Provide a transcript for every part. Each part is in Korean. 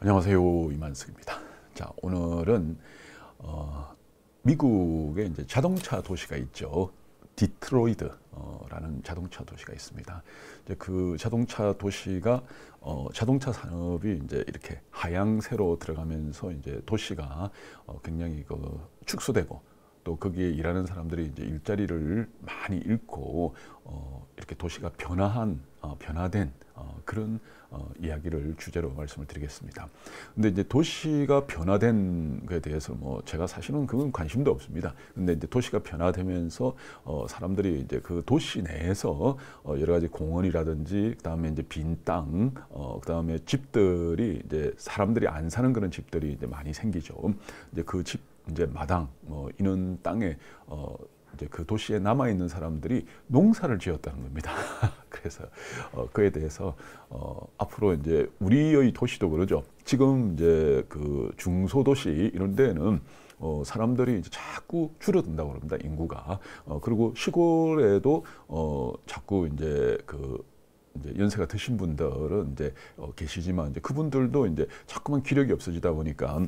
안녕하세요 이만승입니다. 자 오늘은 어, 미국에 이제 자동차 도시가 있죠. 디트로이드라는 자동차 도시가 있습니다. 이제 그 자동차 도시가 어, 자동차 산업이 이제 이렇게 하향세로 들어가면서 이제 도시가 어, 굉장히 그 축소되고 또 거기에 일하는 사람들이 이제 일자리를 많이 잃고 어, 이렇게 도시가 변화한 어, 변화된 어, 그런 어, 이야기를 주제로 말씀을 드리겠습니다. 근데 이제 도시가 변화된 것에 대해서 뭐 제가 사실은 그건 관심도 없습니다. 근데 이제 도시가 변화되면서 어, 사람들이 이제 그 도시 내에서 어, 여러 가지 공원이라든지 그다음에 이제 빈 땅, 어, 그다음에 집들이 이제 사람들이 안 사는 그런 집들이 이제 많이 생기죠. 이제 그 집 이제 마당 뭐 이런 땅에 어 이제 그 도시에 남아 있는 사람들이 농사를 지었다는 겁니다. 그래서 어, 그에 대해서 어, 앞으로 이제 우리의 도시도 그러죠. 지금 이제 그 중소도시 이런 데는 어, 사람들이 이제 자꾸 줄어든다고 그니다 인구가. 어, 그리고 시골에도 어, 자꾸 이제 그 이제 연세가 드신 분들은 이제 어, 계시지만 이제 그분들도 이제 자꾸만 기력이 없어지다 보니까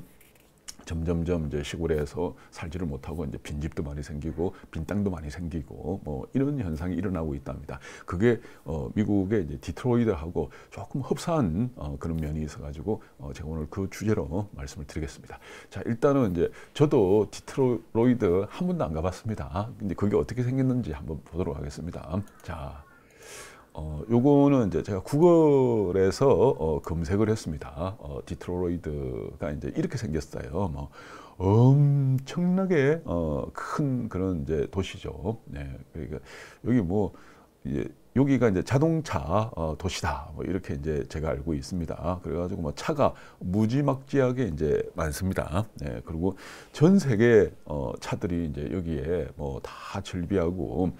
점점점 이제 시골에서 살지를 못하고 이제 빈집도 많이 생기고 빈 땅도 많이 생기고 뭐 이런 현상이 일어나고 있답니다. 그게 어, 미국의 이제 디트로이드하고 조금 흡사한 어, 그런 면이 있어가지고 어, 제가 오늘 그 주제로 말씀을 드리겠습니다. 자 일단은 이제 저도 디트로이드 한 번도 안 가봤습니다. 근데 그게 어떻게 생겼는지 한번 보도록 하겠습니다. 자. 어, 요거는 이제 제가 구글에서 어, 검색을 했습니다. 어, 디트로이드가 이제 이렇게 생겼어요. 뭐 엄청나게 어, 큰 그런 이제 도시죠. 네, 그러니까 여기 뭐 이제 여기가 이제 자동차 어, 도시다 뭐 이렇게 이제 제가 알고 있습니다. 그래가지고 뭐 차가 무지막지하게 이제 많습니다. 네, 그리고 전 세계 어, 차들이 이제 여기에 뭐 다 즐비하고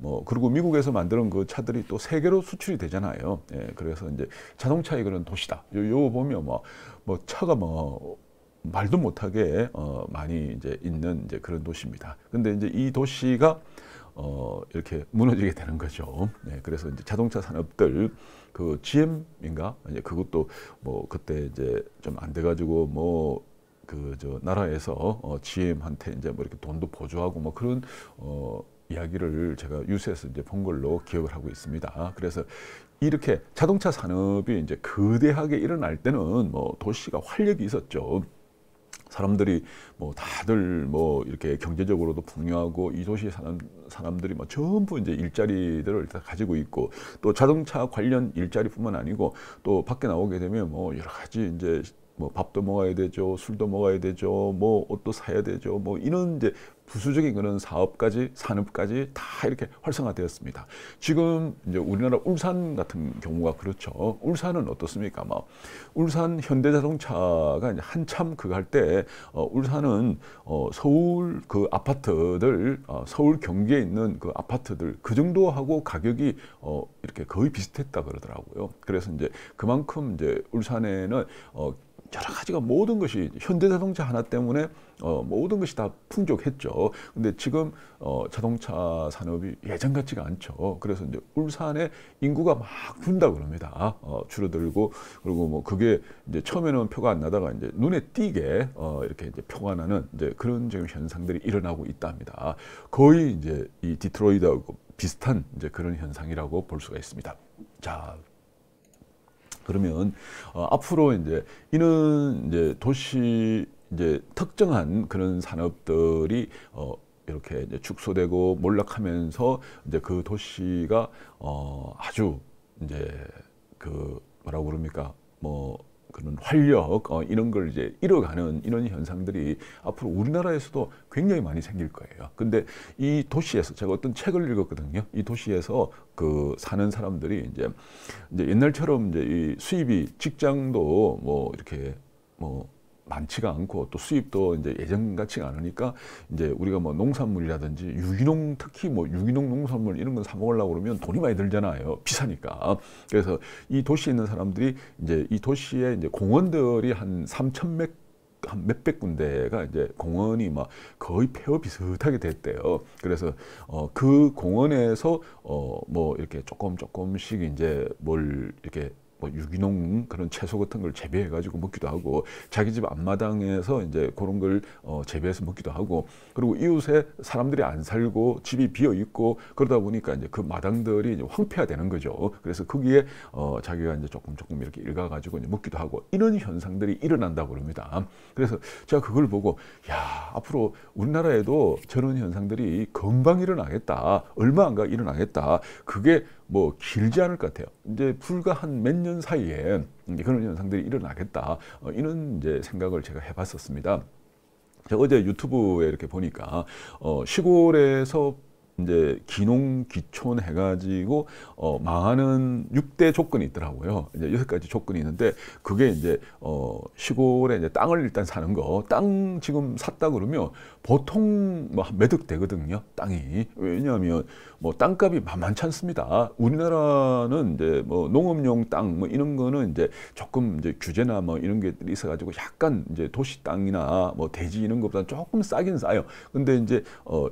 뭐 그리고 미국에서 만드는 그 차들이 또 세계로 수출이 되잖아요. 예, 그래서 이제 자동차의 그런 도시다. 요, 요 보면 뭐, 뭐 차가 뭐 말도 못하게 어, 많이 이제 있는 이제 그런 도시입니다. 근데 이제 이 도시가 어, 이렇게 무너지게 되는 거죠. 네, 그래서 이제 자동차 산업들 그 GM인가 이제 그것도 뭐 그때 이제 좀 안 돼가지고 뭐 그 저 나라에서 어, GM한테 이제 뭐 이렇게 돈도 보조하고 뭐 그런 어 이야기를 제가 유세에서 이제 본 걸로 기억을 하고 있습니다. 그래서 이렇게 자동차 산업이 이제 거대하게 일어날 때는 뭐 도시가 활력이 있었죠. 사람들이 뭐 다들 뭐 이렇게 경제적으로도 풍요하고 이 도시 사는 사람들이 뭐 전부 이제 일자리들을 다 가지고 있고 또 자동차 관련 일자리뿐만 아니고 또 밖에 나오게 되면 뭐 여러 가지 이제 뭐 밥도 먹어야 되죠, 술도 먹어야 되죠, 뭐 옷도 사야 되죠, 뭐 이런 이제 부수적인 그런 사업까지 산업까지 다 이렇게 활성화되었습니다. 지금 이제 우리나라 울산 같은 경우가 그렇죠. 울산은 어떻습니까? 막 뭐 울산 현대자동차가 한참 그거 할때 어, 울산은 어, 서울 그 아파트들 어, 서울 경기에 있는 그 아파트들 그 정도하고 가격이 이렇게 거의 비슷했다 그러더라고요. 그래서 이제 그만큼 이제 울산에는 여러 가지가 모든 것이 현대자동차 하나 때문에 어, 모든 것이 다 풍족했죠. 근데 지금 어, 자동차 산업이 예전 같지가 않죠. 그래서 이제 울산에 인구가 막 준다고 그럽니다. 어, 줄어들고 그리고 뭐 그게 이제 처음에는 표가 안 나다가 이제 눈에 띄게 어, 이렇게 이제 표가 나는 이제 그런 지금 현상들이 일어나고 있답니다. 거의 이제 이 디트로이드하고 비슷한 이제 그런 현상이라고 볼 수가 있습니다. 자, 그러면 어, 앞으로 이제 이는 이제 도시 이제 특정한 그런 산업들이 어, 이렇게 이제 축소되고 몰락하면서 이제 그 도시가 어, 아주 이제 그 뭐라고 그럽니까 뭐 그런 활력 어, 이런 걸 이제 잃어가는 이런 현상들이 앞으로 우리나라에서도 굉장히 많이 생길 거예요. 근데 이 도시에서 제가 어떤 책을 읽었거든요. 이 도시에서 그 사는 사람들이 이제 이제 옛날처럼 이제 이 수입이 직장도 뭐 이렇게 뭐 많지가 않고 또 수입도 이제 예전 같지가 않으니까 이제 우리가 뭐 농산물이라든지 유기농 특히 뭐 유기농 농산물 이런 건 사 먹으려고 그러면 돈이 많이 들잖아요. 비싸니까. 그래서 이 도시에 있는 사람들이 이제 이 도시에 이제 공원들이 한 3천 몇한 몇백 군데가 이제 공원이 막 거의 폐업 비슷하게 됐대요. 그래서 어, 그 공원에서 어, 뭐 이렇게 조금 조금씩 이제 뭘 이렇게 뭐 유기농 그런 채소 같은 걸 재배해 가지고 먹기도 하고 자기 집 앞마당에서 이제 그런 걸 어, 재배해서 먹기도 하고 그리고 이웃에 사람들이 안 살고 집이 비어 있고 그러다 보니까 이제 그 마당들이 이제 황폐화되는 거죠. 그래서 거기에 어, 자기가 이제 조금 조금 이렇게 일가 가지고 이제 먹기도 하고 이런 현상들이 일어난다고 그럽니다. 그래서 제가 그걸 보고 야 앞으로 우리나라에도 저런 현상들이 금방 일어나겠다 얼마 안가 일어나겠다 그게 뭐 길지 않을 것 같아요. 이제 불과 한 몇 년 사이에 그런 현상들이 일어나겠다. 어, 이런 이제 생각을 제가 해봤었습니다. 제가 어제 유튜브에 이렇게 보니까 어, 시골에서 이제 기농기촌 해가지고 어, 망하는 6대 조건이 있더라고요. 이제 여섯 가지 조건이 있는데 그게 이제 어, 시골에 이제 땅을 일단 사는 거, 땅 지금 샀다 그러면 보통 뭐 매득 되거든요. 땅이 왜냐하면 뭐 땅값이 만만치 않습니다. 우리나라는 이제 뭐 농업용 땅 뭐 이런 거는 이제 조금 이제 규제나 뭐 이런 게 있어가지고 약간 이제 도시 땅이나 뭐 대지 이런 것보다 조금 싸긴 싸요. 근데 이제 어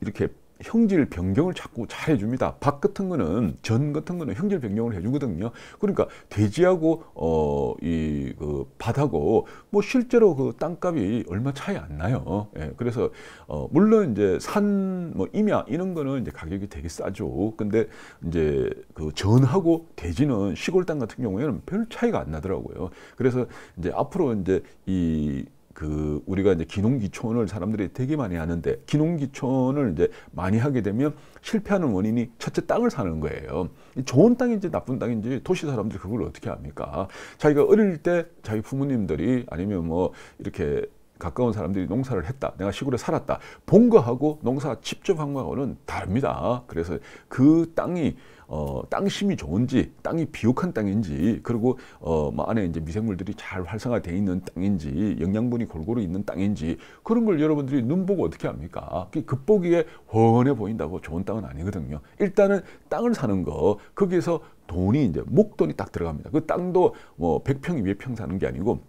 이렇게 형질 변경을 자꾸 잘 해줍니다. 밥 같은 거는 전 같은 거는 형질 변경을 해주거든요. 그러니까 돼지하고 어 이 그 밭하고 뭐 실제로 그 땅값이 얼마 차이 안 나요. 예, 그래서 어 물론 이제 산 뭐 임야 이런 거는 이제 가격이 되게 싸죠. 근데 이제 그 전하고 돼지는 시골 땅 같은 경우에는 별 차이가 안 나더라고요. 그래서 이제 앞으로 이제 이그 우리가 이제 기농기촌을 사람들이 되게 많이 하는데 기농기촌을 이제 많이 하게 되면 실패하는 원인이 첫째 땅을 사는 거예요. 좋은 땅인지 나쁜 땅인지 도시 사람들이 그걸 어떻게 합니까? 자기가 어릴 때 자기 부모님들이 아니면 뭐 이렇게 가까운 사람들이 농사를 했다. 내가 시골에 살았다. 본 거하고 농사 직접 한 거하고는 다릅니다. 그래서 그 땅이 어, 땅심이 좋은지 땅이 비옥한 땅인지 그리고 어, 뭐 안에 이제 미생물들이 잘활성화되어 있는 땅인지 영양분이 골고루 있는 땅인지 그런 걸 여러분들이 눈 보고 어떻게 합니까? 극보기에 훤해 보인다고 좋은 땅은 아니거든요. 일단은 땅을 사는 거 거기에서 돈이 이제 목돈이 딱 들어갑니다. 그 땅도 뭐 100평이 몇 평 사는 게 아니고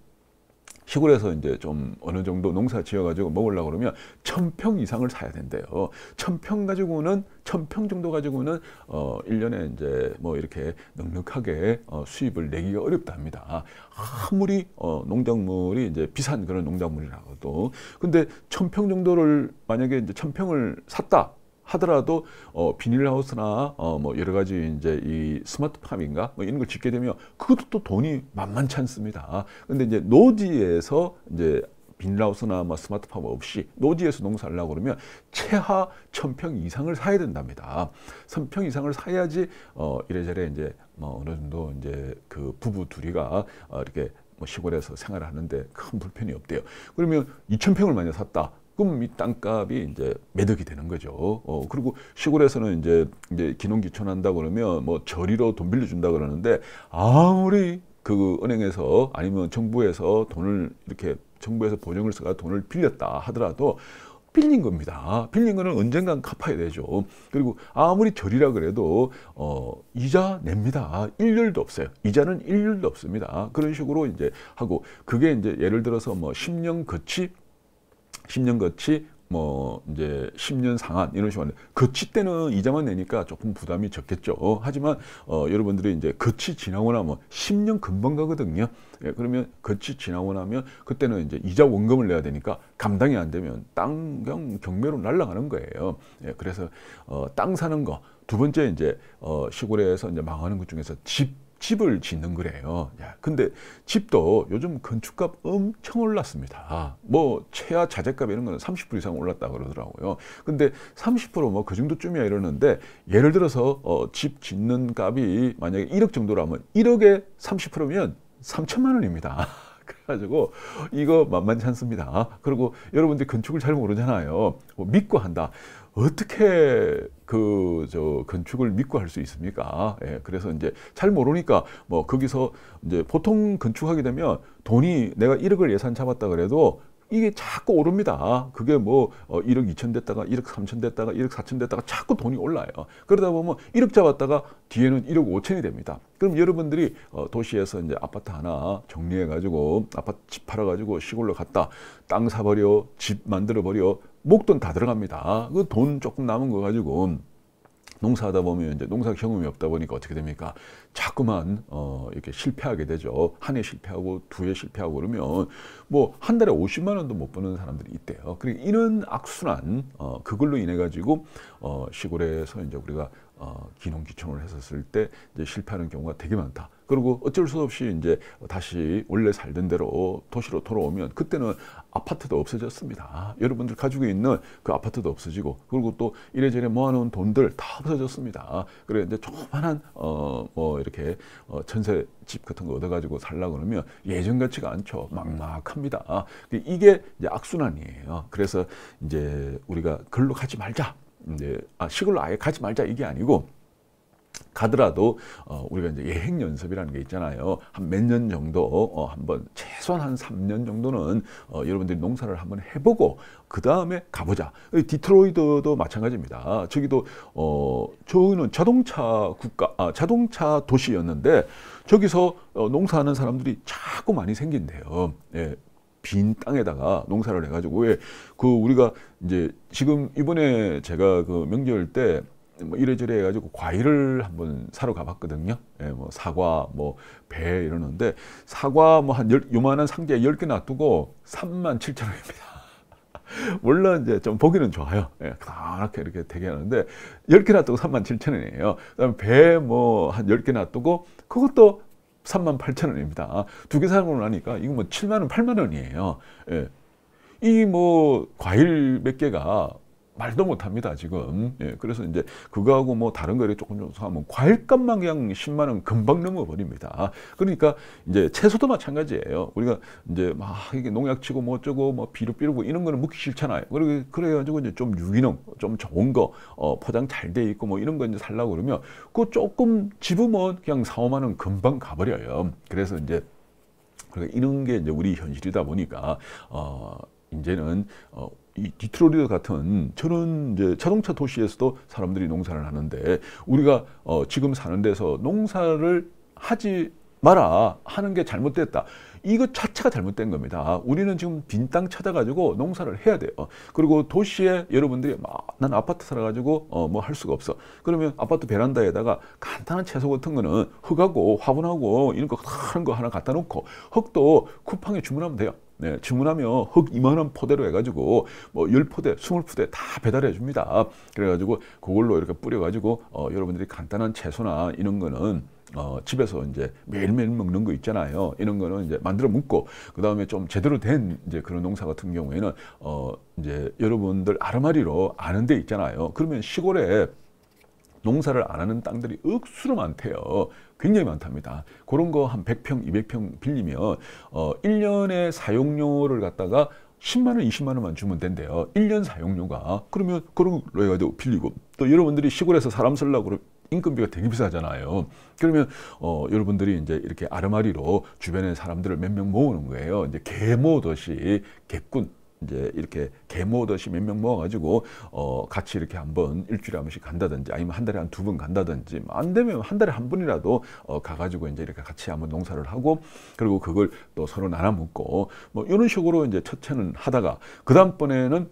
시골에서 이제 좀 어느 정도 농사 지어가지고 먹으려고 그러면 천평 이상을 사야 된대요. 천평 가지고는 천평 정도 가지고는 어 1년에 이제 뭐 이렇게 넉넉하게 어 수입을 내기가 어렵답니다. 아무리 어 농작물이 이제 비싼 그런 농작물이라고도. 근데 천평 정도를 만약에 이제 천평을 샀다. 하더라도 어, 비닐하우스나 어, 뭐 여러 가지 이제 이 스마트팜인가 뭐 이런 걸 짓게 되면 그것도 또 돈이 만만치 않습니다. 근데 이제 노지에서 이제 비닐우스나뭐 스마트팜 없이 노지에서 농사를 하려고 그러면 최하 천평 이상을 사야 된답니다. 천평 이상을 사야지 어 이래저래 이제 뭐 어느 정도 이제 그 부부 둘이가 어 이렇게 뭐 시골에서 생활하는데 큰 불편이 없대요. 그러면 이천 평을 만약 샀다. 그럼 이 땅값이 이제 매득이 되는 거죠. 어, 그리고 시골에서는 이제, 이제 기농기촌 한다 그러면 뭐 저리로 돈 빌려준다 그러는데 아무리 그 은행에서 아니면 정부에서 돈을 이렇게 정부에서 보증을 써가 돈을 빌렸다 하더라도 빌린 겁니다. 빌린 거는 언젠간 갚아야 되죠. 그리고 아무리 절이라 그래도 어, 이자 냅니다. 일률도 없어요. 이자는 일률도 없습니다. 그런 식으로 이제 하고 그게 이제 예를 들어서 뭐 10년 거치 10년 거치 뭐 이제 10년 상한 이런 식으로 거치 때는 이자만 내니까 조금 부담이 적겠죠. 어, 하지만 어, 여러분들이 이제 거치 지나고 나면 10년 금방 가거든요. 예, 그러면 거치 지나고 나면 그때는 이제 이자 원금을 내야 되니까 감당이 안 되면 땅 그냥 경매로 날라가는 거예요. 예, 그래서 어, 땅 사는 거 두 번째 이제 어, 시골에서 이제 망하는 것 중에서 집 집을 짓는 거래요. 야, 근데 집도 요즘 건축값 엄청 올랐습니다. 뭐 최하 자재값 이런 거는 30% 이상 올랐다 그러더라고요. 근데 30%뭐 그 정도쯤이야 이러는데 예를 들어서 어, 집 짓는 값이 만약에 1억 정도라면 1억에 30%면 3천만 원입니다. 그래가지고 이거 만만치 않습니다. 그리고 여러분들 건축을 잘 모르잖아요. 뭐 믿고 한다. 어떻게 그 저 건축을 믿고 할 수 있습니까? 예, 그래서 이제 잘 모르니까 뭐 거기서 이제 보통 건축하게 되면 돈이 내가 1억을 예산 잡았다 그래도 이게 자꾸 오릅니다. 그게 뭐 1억 어, 2천 됐다가 1억 3천 됐다가 1억 4천 됐다가 자꾸 돈이 올라요. 그러다 보면 1억 잡았다가 뒤에는 1억 5천이 됩니다. 그럼 여러분들이 어, 도시에서 이제 아파트 하나 정리해 가지고 아파트 집 팔아 가지고 시골로 갔다 땅 사버려 집 만들어 버려 목돈 다 들어갑니다. 그 돈 조금 남은 거 가지고 농사하다 보면 이제 농사 경험이 없다 보니까 어떻게 됩니까? 자꾸만 어 이렇게 실패하게 되죠. 한 해 실패하고 두 해 실패하고 그러면 뭐 한 달에 50만 원도 못 버는 사람들이 있대요. 그리고 이런 악순환 어 그걸로 인해 가지고 어 시골에서 이제 우리가 어, 기농 기청을 했었을 때 이제 실패하는 경우가 되게 많다. 그리고 어쩔 수 없이 이제 다시 원래 살던 대로 도시로 돌아오면 그때는 아파트도 없어졌습니다. 여러분들 가지고 있는 그 아파트도 없어지고 그리고 또 이래저래 모아놓은 돈들 다 없어졌습니다. 그래 이제 조그만한 어 뭐 이렇게 어 전세 집 같은 거 얻어가지고 살라 그러면 예전 같지가 않죠. 막막합니다. 아, 이게 이제 악순환이에요. 그래서 이제 우리가 글로 가지 말자. 이제 아, 시골로 아예 가지 말자 이게 아니고 가더라도 어, 우리가 이제 예행 연습이라는 게 있잖아요. 한 몇 년 정도 어, 한번 최소한 한 3년 정도는 어, 여러분들이 농사를 한번 해보고 그 다음에 가보자. 디트로이드도 마찬가지입니다. 저기도 어, 저는 자동차 국가, 아, 자동차 도시였는데 저기서 어, 농사하는 사람들이 자꾸 많이 생긴대요. 예, 빈 땅에다가 농사를 해가지고 왜 그 우리가 이제 지금 이번에 제가 그 명절 때 뭐 이래저래 해가지고 과일을 한번 사러 가봤거든요. 예, 뭐 사과, 뭐 배 이러는데 사과 뭐한 요만한 상자에 10개 놔두고 3만 7천 원입니다. 물론 이제 좀 보기는 좋아요. 예, 가렇게 이렇게 되게 하는데 10개 놔두고 3만 7천 원이에요. 그다음에 배 뭐 한 10개 놔두고 그것도 3만 8천 원입니다. 두 개 사고 나니까 이거 뭐 7만 원, 8만 원이에요. 예. 이뭐 과일 몇 개가 말도 못합니다 지금. 예, 그래서 이제 그거하고 뭐 다른 거를 조금 좀 사면 과일값만 그냥 10만 원 금방 넘어버립니다. 그러니까 이제 채소도 마찬가지예요. 우리가 이제 막 이게 농약치고 뭐 어쩌고 뭐 비료 뿌리고 이런 거는 먹기 싫잖아요. 그래 그래가지고 이제 좀 유기농 좀 좋은 거 어, 포장 잘 돼 있고 뭐 이런 거 이제 살라고 그러면 그 조금 집으면 그냥 4, 5만 원 금방 가버려요. 그래서 이제 그러니까 이런 게 이제 우리 현실이다 보니까 어 이제는 어 이디트로리드 같은 저는 이제 자동차 도시에서도 사람들이 농사를 하는데 우리가 어, 지금 사는 데서 농사를 하지 마라 하는 게 잘못됐다. 이거 자체가 잘못된 겁니다. 우리는 지금 빈 땅 찾아가지고 농사를 해야 돼요. 그리고 도시에 여러분들이 막 난 아파트 살아가지고 어, 뭐할 수가 없어. 그러면 아파트 베란다에다가 간단한 채소 같은 거는 흙하고 화분하고 이런 거큰거 하나 갖다 놓고 흙도 쿠팡에 주문하면 돼요. 네, 주문하면 흙 이만한 포대로 해가지고 뭐 10포대, 20포대 다 배달해 줍니다. 그래가지고 그걸로 이렇게 뿌려가지고 어, 여러분들이 간단한 채소나 이런 거는 어, 집에서 이제 매일매일 먹는 거 있잖아요. 이런 거는 이제 만들어 먹고, 그 다음에 좀 제대로 된 이제 그런 농사 같은 경우에는, 어, 이제 여러분들 아르마리로 아는 데 있잖아요. 그러면 시골에 농사를 안 하는 땅들이 억수로 많대요. 굉장히 많답니다. 그런 거 한 100평, 200평 빌리면 어, 1년에 사용료를 갖다가 10만 원, 20만 원만 주면 된대요. 1년 사용료가. 그러면 그런 거해가 빌리고 또 여러분들이 시골에서 사람 쓰려고 그면 인건비가 되게 비싸잖아요. 그러면 어, 여러분들이 이제 이렇게 아르마리로 주변에 사람들을 몇 명 모으는 거예요. 이제 개모듯이 개꾼 이제 이렇게 개모듯이 몇 명 모아가지고 어 같이 이렇게 한번 일주일에 한 번씩 간다든지 아니면 한 달에 한 두 번 간다든지 뭐 안 되면 한 달에 한 번이라도 어 가가지고 이제 이렇게 같이 한번 농사를 하고 그리고 그걸 또 서로 나눠 먹고 뭐 이런 식으로 이제 첫째는 하다가 그 다음번에는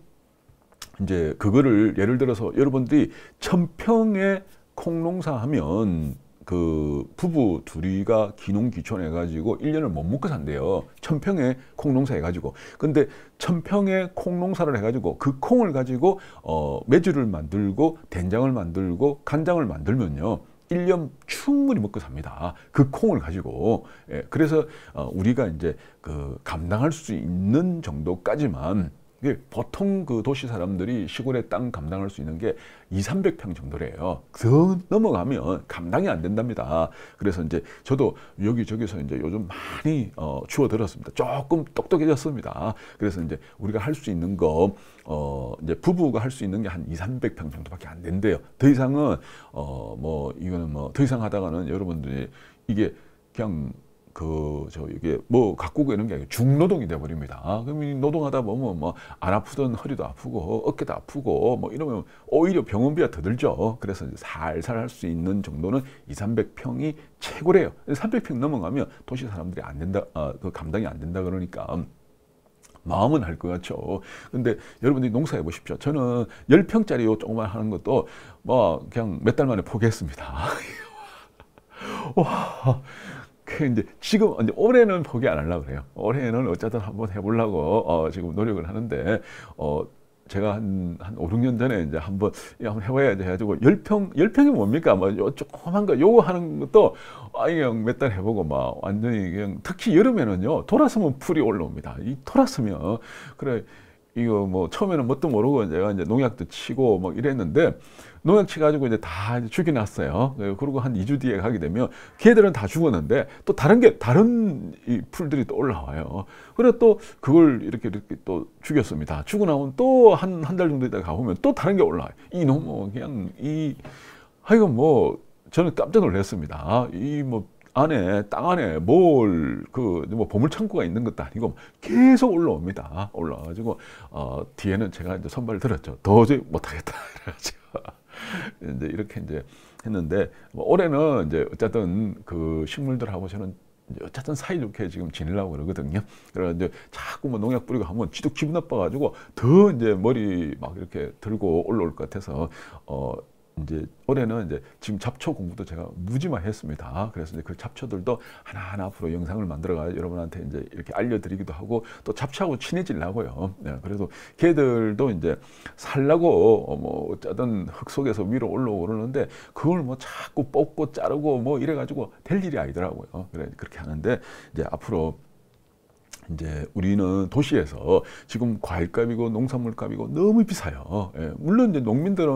이제 그거를 예를 들어서 여러분들이 천평에 콩농사하면 그 부부 둘이가 기농기촌 해가지고 1년을 못 먹고 산대요. 천평에 콩농사 해가지고. 근데 천평에 콩농사를 해가지고 그 콩을 가지고 어, 매주를 만들고 된장을 만들고 간장을 만들면요. 1년 충분히 먹고 삽니다. 그 콩을 가지고. 예, 그래서 어, 우리가 이제 그 감당할 수 있는 정도까지만 예, 보통 그 도시 사람들이 시골에땅 감당할 수 있는 게 2, 300평 정도래요. 더 그 넘어가면 감당이 안 된답니다. 그래서 이제 저도 여기저기서 이제 요즘 많이 어, 주워들었습니다. 조금 똑똑해졌습니다. 그래서 이제 우리가 할 수 있는 거, 어, 이제 부부가 할 수 있는 게 한 2, 300평 정도밖에 안 된대요. 더 이상은, 어, 뭐, 이거는 뭐, 더 이상 하다가는 여러분들이 이게 그냥 그저 이게 뭐 갖고 오는 게 아니고 중노동이 돼 버립니다. 아, 그러 노동하다 보면 뭐안 아프던 허리도 아프고 어깨도 아프고 뭐 이러면 오히려 병원비가 더 들죠. 그래서 살살 할 수 있는 정도는 2, 300평이 최고래요. 300평 넘어가면 도시 사람들이 안 된다 아, 그 감당이 안 된다 그러니까 마음은 할 것 같죠. 근데 여러분들이 농사해 보십시오. 저는 10평짜리 요 조그만 하는 것도 뭐 그냥 몇 달 만에 포기했습니다. 와. 그 이제 지금 이제 올해는 포기 안 하려고 그래요. 올해는 어쨌든 한번 해보려고 어, 지금 노력을 하는데 어, 제가 한, 한 5, 6년 전에 이제 한번, 예, 한번 해봐야지 해가지고, 열평, 열평이 뭡니까? 뭐, 요, 조그만 거, 요거 하는 것도, 아, 그냥 몇달 해보고, 막, 완전히 그냥, 특히 여름에는요, 돌아서면 풀이 올라옵니다. 이 돌아서면, 그래, 이거 뭐, 처음에는 뭣도 모르고, 제가 이제 농약도 치고, 막 이랬는데, 농약 치가지고 이제 다 죽여놨어요. 예, 그리고 한 2주 뒤에 가게 되면 걔들은 다 죽었는데 또 다른 게 다른 이 풀들이 또 올라와요. 그래서 또 그걸 이렇게 이렇게 또 죽였습니다. 죽고 나면 또한 한 달 정도 있다가 보면또 다른 게 올라와요. 이놈 뭐 그냥 이 하여간 뭐 저는 깜짝 놀랐습니다. 이 뭐 안에 땅 안에 뭘 그 뭐 보물 창고가 있는 것도 아니고 계속 올라옵니다. 올라와가지고 어 뒤에는 제가 이제 선발 들었죠. 도저히 못하겠다. 이래가지고. 이제 이렇게 이제 했는데 뭐 올해는 이제 어쨌든 그 식물들하고 저는 어쨌든 사이좋게 지금 지내려고 그러거든요. 그래서 이제 자꾸 뭐 농약 뿌리고 하면 지도 기분 나빠가지고 더 이제 머리 막 이렇게 들고 올라올 것 같아서 어 이제 올해는 이제 지금 잡초 공부도 제가 무지만 했습니다. 그래서 이제 그 잡초들도 하나하나 앞으로 영상을 만들어가 여러분한테 이제 이렇게 알려드리기도 하고 또 잡초하고 친해지려고요. 네, 그래서 걔들도 이제 살라고 뭐 짜든 흙 속에서 위로 올라오는데 그걸 뭐 자꾸 뽑고 자르고 뭐 이래가지고 될 일이 아니더라고요. 그래 그렇게 하는데 이제 앞으로 이제 우리는 도시에서 지금 과일값이고 농산물값이고 너무 비싸요. 예, 물론 이제 농민들은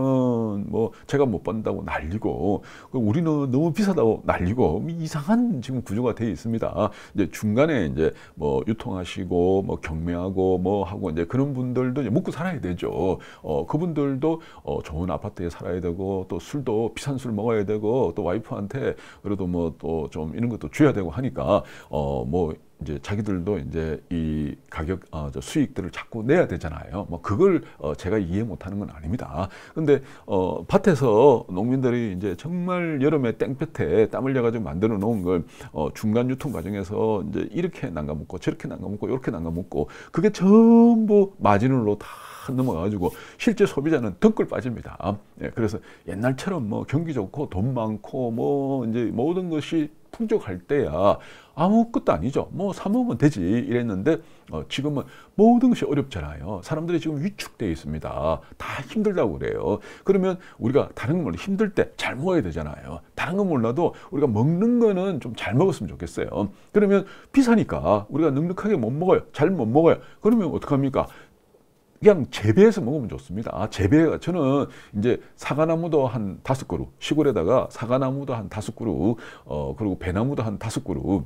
뭐 제가 못 번다고 날리고 우리는 너무 비싸다고 날리고 이상한 지금 구조가 되어 있습니다. 이제 중간에 이제 뭐 유통하시고 뭐 경매하고 뭐 하고 이제 그런 분들도 이제 먹고 살아야 되죠. 어, 그분들도 어, 좋은 아파트에 살아야 되고 또 술도 비싼 술 먹어야 되고 또 와이프한테 그래도 뭐 또 좀 이런 것도 줘야 되고 하니까 어뭐 이제 자기들도 이제 이 가격 어, 수익들을 자꾸 내야 되잖아요. 뭐 그걸 어, 제가 이해 못하는 건 아닙니다. 근데 어, 밭에서 농민들이 이제 정말 여름에 땡볕에 땀 흘려가지고 만들어 놓은 걸 어, 중간 유통 과정에서 이제 이렇게 난가먹고 저렇게 난가먹고 이렇게 난가먹고 그게 전부 마진으로 다 넘어가가지고 실제 소비자는 덩굴 빠집니다. 예, 그래서 옛날처럼 뭐 경기 좋고 돈 많고 뭐 이제 모든 것이 풍족할 때야 아무것도 아니죠. 뭐 사먹으면 되지 이랬는데 어, 지금은 모든 것이 어렵잖아요. 사람들이 지금 위축되어 있습니다. 다 힘들다고 그래요. 그러면 우리가 다른 걸 힘들 때 잘 먹어야 되잖아요. 다른 건 몰라도 우리가 먹는 거는 좀 잘 먹었으면 좋겠어요. 그러면 비싸니까 우리가 능력하게못 먹어요. 잘 못 먹어요. 그러면 어떡합니까? 그냥 재배해서 먹으면 좋습니다. 아, 재배 저는 이제 사과나무도 한 다섯 그루 시골에다가 사과나무도 한 다섯 그루 어 그리고 배나무도 한 다섯 그루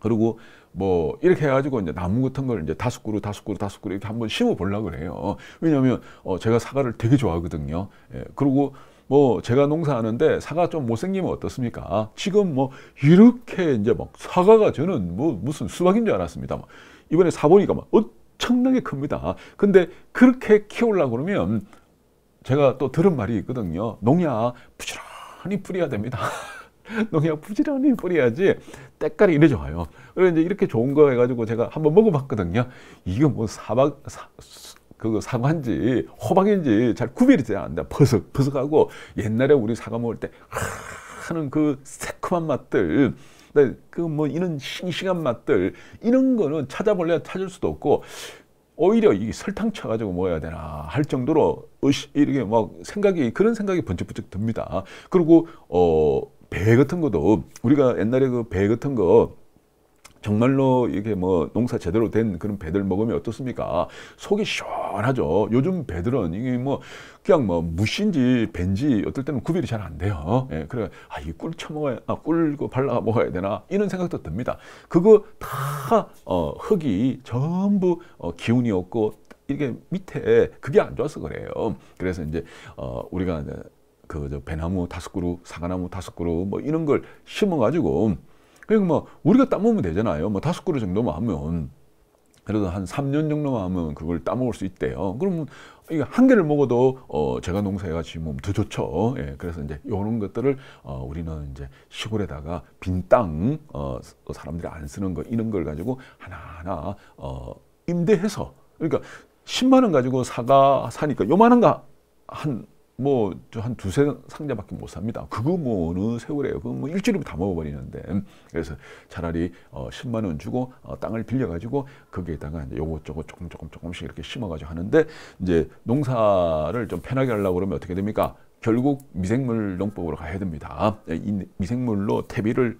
그리고 뭐 이렇게 해가지고 이제 나무 같은 걸 이제 다섯 그루 다섯 그루 다섯 그루 이렇게 한번 심어 보려 그래요. 왜냐하면 어 제가 사과를 되게 좋아하거든요. 예, 그리고 뭐 제가 농사하는데 사과 좀 못생기면 어떻습니까? 지금 뭐 이렇게 이제 막 사과가 저는 뭐 무슨 수박인 줄 알았습니다. 이번에 사보니까 막 어, 청량이 큽니다. 근데 그렇게 키우려고 그러면 제가 또 들은 말이 있거든요. 농약 부지런히 뿌려야 됩니다. 농약 부지런히 뿌려야지 때깔이 이래 좋아요. 그래서 이제 이렇게 좋은 거 해가지고 제가 한번 먹어봤거든요. 이게 뭐 사박, 사, 그 사과인지 호박인지 잘 구별이 돼야 안다. 버석, 버석하고 옛날에 우리 사과 먹을 때 하는 그 새콤한 맛들 네, 그뭐 이런 싱싱한 맛들 이런 거는 찾아볼래야 찾을 수도 없고 오히려 이 설탕 쳐가지고 먹어야 되나 할 정도로 이렇게 막 생각이 그런 생각이 번쩍번쩍 듭니다. 그리고 어배 같은 것도 우리가 옛날에 그 배 같은 거 정말로 이게 뭐 농사 제대로 된 그런 배들 먹으면 어떻습니까? 속이 시원하죠. 요즘 배들은 이게 뭐 그냥 뭐 무신지 벤지 어떨 때는 구별이 잘 안 돼요. 예, 그래 아이 꿀 쳐먹어야 아, 꿀그 아, 발라 먹어야 되나 이런 생각도 듭니다. 그거 다 어, 흙이 전부 어, 기운이 없고 이게 밑에 그게 안 좋아서 그래요. 그래서 이제 어, 우리가 그저 배나무 다섯 그루, 사과나무 다섯 그루 뭐 이런 걸 심어가지고 그러니까뭐 우리가 따먹으면 되잖아요. 뭐 다섯 그루 정도만 하면 그래도 한 3년 정도만 하면 그걸 따먹을 수 있대요. 그러면 이거 한 개를 먹어도 어 제가 농사해가 지면 더 좋죠. 예, 그래서 이제 요런 것들을 어 우리는 이제 시골에다가 빈 땅 어 사람들이 안 쓰는 거 이런 걸 가지고 하나하나 어 임대해서 그러니까 10만 원 가지고 사가 사니까 요만한 가한 뭐한 두세 상자밖에 못 삽니다. 그거 뭐 어느 세월에 그건 뭐 일주일이면 뭐 다 먹어버리는데. 그래서 차라리 어 10만 원 주고 어 땅을 빌려가지고 거기에다가 이제 요것저것 조금 조금 조금씩 이렇게 심어가지고 하는데 이제 농사를 좀 편하게 하려고 그러면 어떻게 됩니까? 결국 미생물 농법으로 가야 됩니다. 이 미생물로 퇴비를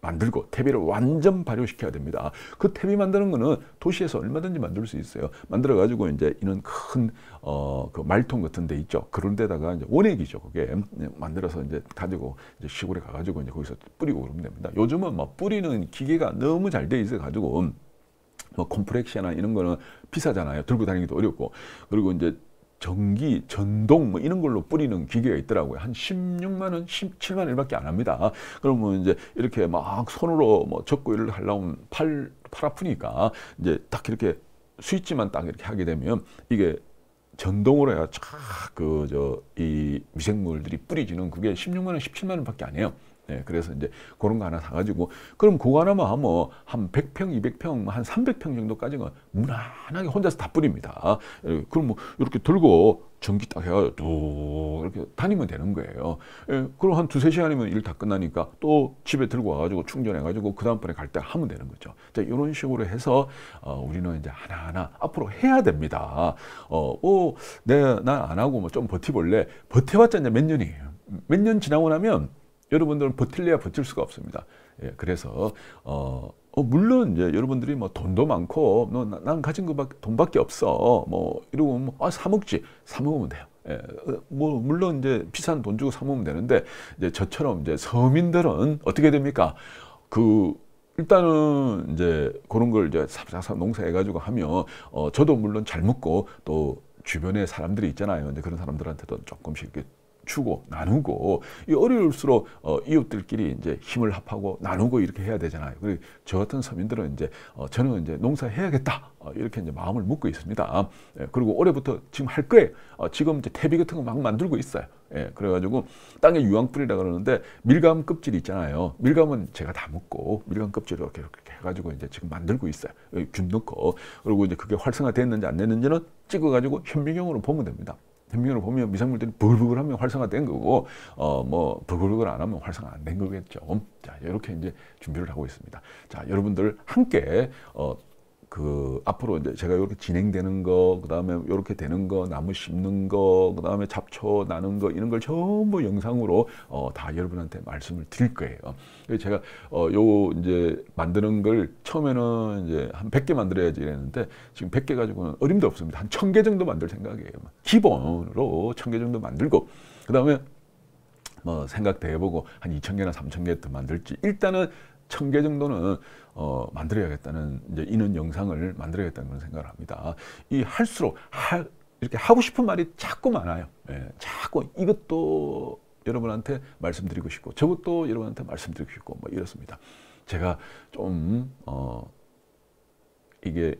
만들고 퇴비를 완전 발효시켜야 됩니다. 그 퇴비 만드는 거는 도시에서 얼마든지 만들 수 있어요. 만들어 가지고 이제 이런 큰어그 말통 같은 데 있죠. 그런 데다가 이제 원액이죠. 그게 만들어서 이제 가지고 이제 시골에 가 가지고 이제 거기서 뿌리고 그러면 됩니다. 요즘은 막 뿌리는 기계가 너무 잘 돼 있어 가지고 뭐 콤프렉시나 이런 거는 비싸잖아요. 들고 다니기도 어렵고. 그리고 이제 전기, 전동 뭐 이런 걸로 뿌리는 기계가 있더라고요. 한 16만 원, 17만 원밖에 안 합니다. 그러면 이제 이렇게 막 손으로 뭐 접고 이를 하려면 팔, 팔 아프니까 이제 딱 이렇게 스위치만 딱 이렇게 하게 되면 이게 전동으로 해야 쫙그저 이 미생물들이 뿌리지는 그게 16만 원, 17만 원밖에 안 해요. 예, 그래서 이제 그런 거 하나 사가지고 그럼 그거 하나만 하면 뭐 한 100평, 200평, 한 300평 정도까지는 무난하게 혼자서 다 뿌립니다. 예, 그럼 뭐 이렇게 들고 전기 딱해가지 이렇게 다니면 되는 거예요. 예, 그럼 한 두세 시간이면 일 다 끝나니까 또 집에 들고 와가지고 충전해가지고 그 다음번에 갈 때 하면 되는 거죠. 자, 이런 식으로 해서 어, 우리는 이제 하나하나 앞으로 해야 됩니다. 어, 오, 내난안 네, 하고 뭐 좀 버티볼래. 버텨봤자 이제 몇 년이에요. 몇 년 지나고 나면 여러분들은 버틸래야 버틸 수가 없습니다. 예, 그래서 어, 어 물론 이제 여러분들이 뭐 돈도 많고 너, 뭐 난 가진 거밖에 돈밖에 없어 뭐 이러고 뭐, 아, 사 먹지 사 먹으면 돼요. 예, 어, 뭐 물론 이제 비싼 돈 주고 사 먹으면 되는데 이제 저처럼 이제 서민들은 어떻게 됩니까? 그 일단은 이제 그런 걸 이제 삽삽 농사해가지고 하면 어 저도 물론 잘 먹고 또 주변에 사람들이 있잖아요. 이제 그런 사람들한테도 조금씩 이렇게 주고 나누고 이 어려울수록 어, 이웃들끼리 이제 힘을 합하고 나누고 이렇게 해야 되잖아요. 그리고 저 같은 서민들은 이제 어, 저는 이제 농사해야겠다 어, 이렇게 이제 마음을 먹고 있습니다. 예, 그리고 올해부터 지금 할 거예요. 어, 지금 이제 퇴비 같은 거 막 만들고 있어요. 예, 그래가지고 땅에 유황뿌리라 그러는데 밀감 껍질 있잖아요. 밀감은 제가 다 먹고 밀감 껍질을 이렇게 이렇게 해가지고 이제 지금 만들고 있어요. 예, 균 넣고 그리고 이제 그게 활성화됐는지 안 됐는지는 찍어가지고 현미경으로 보면 됩니다. 현미경을 보면 미생물들이 부글부글하면 활성화된 거고 어 뭐 부글부글 안 하면 활성화 안 된 거겠죠. 자 이렇게 이제 준비를 하고 있습니다. 자 여러분들 함께 어그 앞으로 이제 제가 이렇게 진행되는 거, 그다음에 이렇게 되는 거, 나무 심는 거, 그다음에 잡초 나는 거 이런 걸 전부 영상으로 어, 다 여러분한테 말씀을 드릴 거예요. 제가 어, 요 이제 만드는 걸 처음에는 이제 한 100개 만들어야지 이랬는데 지금 100개 가지고는 어림도 없습니다. 한 1000개 정도 만들 생각이에요. 뭐 기본으로 1000개 정도 만들고 그다음에 뭐 생각도 해보고 한 2천 개나 3천 개더 만들지 일단은 천개 정도는 어, 만들어야겠다는 이제 이는 영상을 만들어야겠다는 그런 생각을 합니다. 이 할수록 하, 이렇게 하고 싶은 말이 자꾸 많아요. 예, 자꾸 이것도 여러분한테 말씀드리고 싶고 저것도 여러분한테 말씀드리고 싶고 뭐 이렇습니다. 제가 좀 어, 이게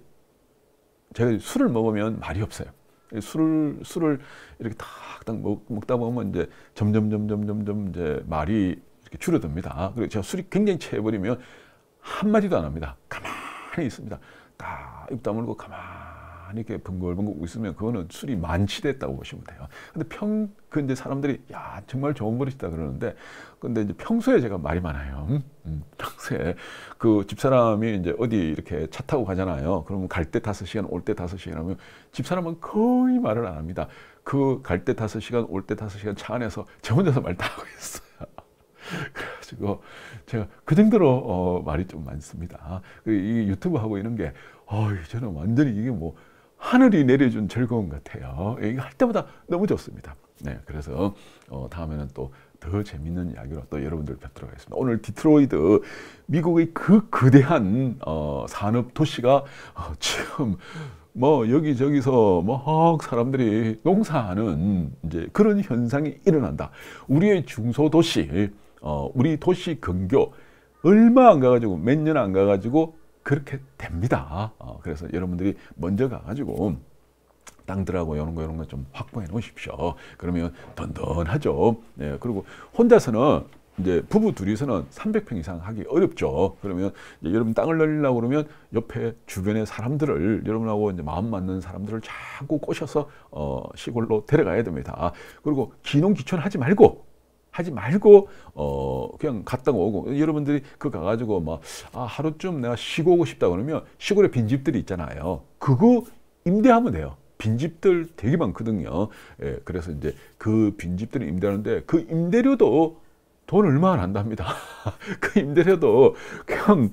제가 술을 먹으면 말이 없어요. 술을 술을 이렇게 탁탁 먹다 보면 이제 점점 점점 점점 이제 말이 줄어듭니다. 그리고 제가 술이 굉장히 취해버리면 한마디도 안 합니다. 가만히 있습니다. 딱 입 다물고 가만히 이렇게 번글번글 웃으면 그거는 술이 만취됐다고 보시면 돼요. 근데 평, 그 이제 사람들이 야, 정말 좋은 버릇이다 그러는데 근데 이제 평소에 제가 말이 많아요. 음, 음. 평소에 그 집사람이 이제 어디 이렇게 차 타고 가잖아요. 그러면 갈 때 다섯 시간 올 때 다섯 시간 하면 집사람은 거의 말을 안 합니다. 그 갈 때 다섯 시간 올 때 다섯 시간 차 안에서 제 혼자서 말 다 하고 있어요. 그래가지고 제가 그 정도로 어, 말이 좀 많습니다. 그 이 유튜브 하고 있는 게 어, 저는 완전히 이게 뭐 하늘이 내려준 즐거움 같아요. 예, 이거 할 때마다 너무 좋습니다. 네, 그래서 어, 다음에는 또 더 재밌는 이야기로 또 여러분들 뵙도록 하겠습니다. 오늘 디트로이드 미국의 그 거대한 어, 산업 도시가 어, 지금 뭐 여기저기서 뭐 사람들이 농사하는 이제 그런 현상이 일어난다. 우리의 중소도시 어, 우리 도시 근교 얼마 안 가가지고 몇 년 안 가가지고 그렇게 됩니다. 어, 그래서 여러분들이 먼저 가가지고 땅들하고 이런 거 이런 거 좀 확보해 놓으십시오. 그러면 던던하죠. 예, 네, 그리고 혼자서는 이제 부부 둘이서는 300평 이상 하기 어렵죠. 그러면 여러분 땅을 늘리려고 그러면 옆에 주변의 사람들을 여러분하고 이제 마음 맞는 사람들을 자꾸 꼬셔서 어, 시골로 데려가야 됩니다. 그리고 기농기촌 하지 말고 하지 말고 어 그냥 갔다 오고 여러분들이 그 가가지고 막아 뭐, 하루쯤 내가 쉬고 오고 싶다 그러면 시골에 빈집들이 있잖아요. 그거 임대하면 돼요. 빈집들 되게 많거든요. 예, 그래서 이제 그 빈집들을 임대하는데 그 임대료도 돈 얼마나 한답니다. 그 임대료도 그냥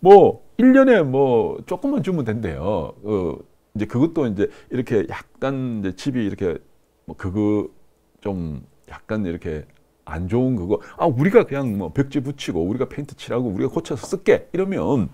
뭐 1년에 뭐 조금만 주면 된대요. 어, 이제 그것도 이제 이렇게 약간 이제 집이 이렇게 뭐 그거 좀 약간 이렇게 안 좋은 그거 아 우리가 그냥 뭐 벽지 붙이고 우리가 페인트 칠하고 우리가 고쳐서 쓸게 이러면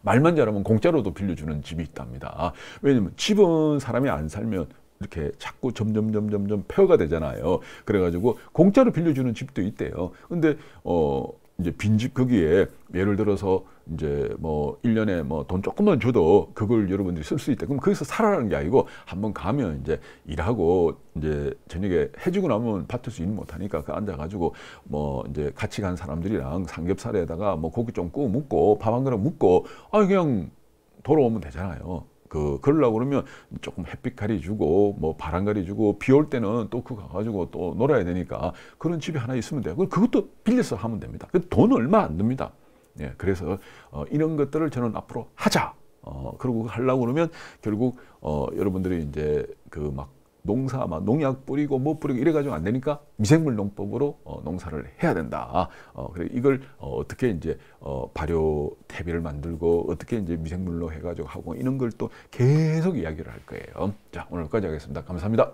말만 잘하면 공짜로도 빌려주는 집이 있답니다. 왜냐면 집은 사람이 안 살면 이렇게 자꾸 점점 점점점 폐허가 되잖아요. 그래가지고 공짜로 빌려주는 집도 있대요. 근데 어 이제 빈집 거기에 예를 들어서 이제 뭐 1년에 뭐 돈 조금만 줘도 그걸 여러분들이 쓸 수 있다. 그럼 거기서 살아라는 게 아니고 한번 가면 이제 일하고 이제 저녁에 해주고 나면 밭수 있는 못하니까 그 앉아가지고 뭐 이제 같이 간 사람들이랑 삼겹살에다가 뭐 고기 좀 구워 묻고 밥 한 그릇 묻고 아 그냥 돌아오면 되잖아요. 그 그러려고 그러면 조금 햇빛 가리 주고 뭐 바람 가리 주고 비 올 때는 또 그거 가가지고 또 놀아야 되니까 그런 집이 하나 있으면 돼요. 그것도 빌려서 하면 됩니다. 그 돈 얼마 안 듭니다. 예, 그래서 어, 이런 것들을 저는 앞으로 하자. 어, 그러고 하려고 그러면 결국 어, 여러분들이 이제 그막 농사 막 농약 뿌리고 뭐 뿌리고 이래가지고 안 되니까 미생물 농법으로 어, 농사를 해야 된다. 어, 그래 이걸 어, 어떻게 이제 어, 발효 퇴비를 만들고 어떻게 이제 미생물로 해가지고 하고 이런 걸 또 계속 이야기를 할 거예요. 자 오늘까지 하겠습니다. 감사합니다.